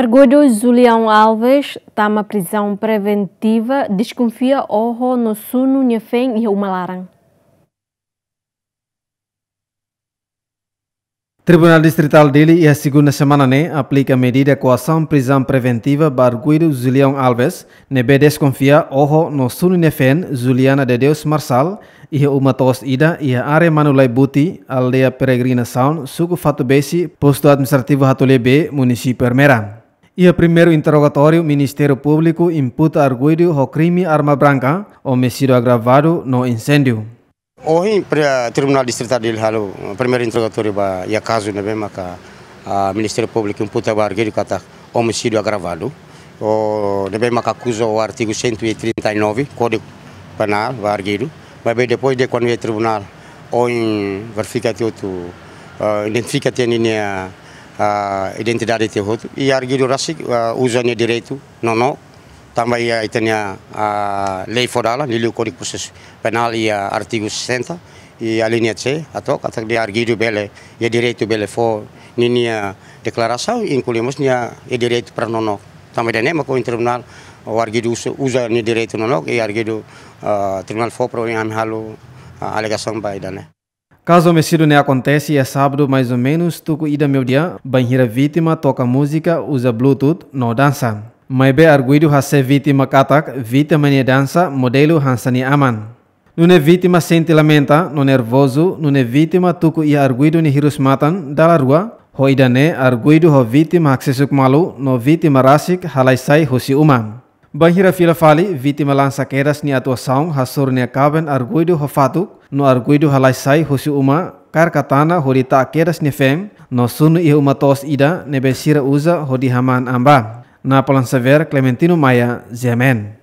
Argolho Julião Alves está na prisão preventiva, desconfia honro no Suno, Nhafém e Umalaran. Tribunal Distrital dele e a segunda semana né, aplica a medida coação prisão preventiva Barguido Julião Alves, nebe né, desconfia ojo no Suno Nefen Juliana de Deus Marsal e uma tos ida e a área Manulai Buti, aldeia Peregrinação, suco Fatubesi, posto administrativo Hatolê B, município Hermera. Ia primeiro interrogatório, Ministério Público imputa arguido ao crime arma branca, homicídio agravado no incêndio. Hoje, para Tribunal Distrital de Halo, primeiro interrogatório e o caso, né, Ministério Público imputa arguido kata homicídio agravado. O deve acusa o artigo 139, Código Penal, arguido. Mas depois de quando o tribunal, hoje em verificativo, uh, ah, identifica-te a Ah, identidade te hotu i iya, rasik ah, usone direito nono também ia tenha a ah, lei fodala no código processo penal ia artigo 60 e a iya, linha C atok atak de argidu bele e iya, direito bele fo ninia declaração incluímos nia e direito para nono também denema com o tribunal o argidu usa ni direito nono e argidu tribunal fo pro am halo alegação Caso homicídio não acontece, é sábado mais ou menos, tuco ida meu dia, banheira vítima, toca música, usa bluetooth, não dança. Mas be arguido hase vítima catac vítima ne dança, modelo hansani aman. não é vítima sente lamenta, é nervoso, é vítima tuco ia arguido ni hirus matan, da la rua, né arguido ho vítima accessuk malu, no vítima rasik, halaisai hosi uman bahira filafali, fali viti malang sakeras ni atwa saung hasur ni kaben arguidu hafatu no arguidu halai sai husi uma kar katana hori ta keras ni fem no sunu i uma tos ida nebe sira uza hodi haman amba na palan sever clementino maya zemen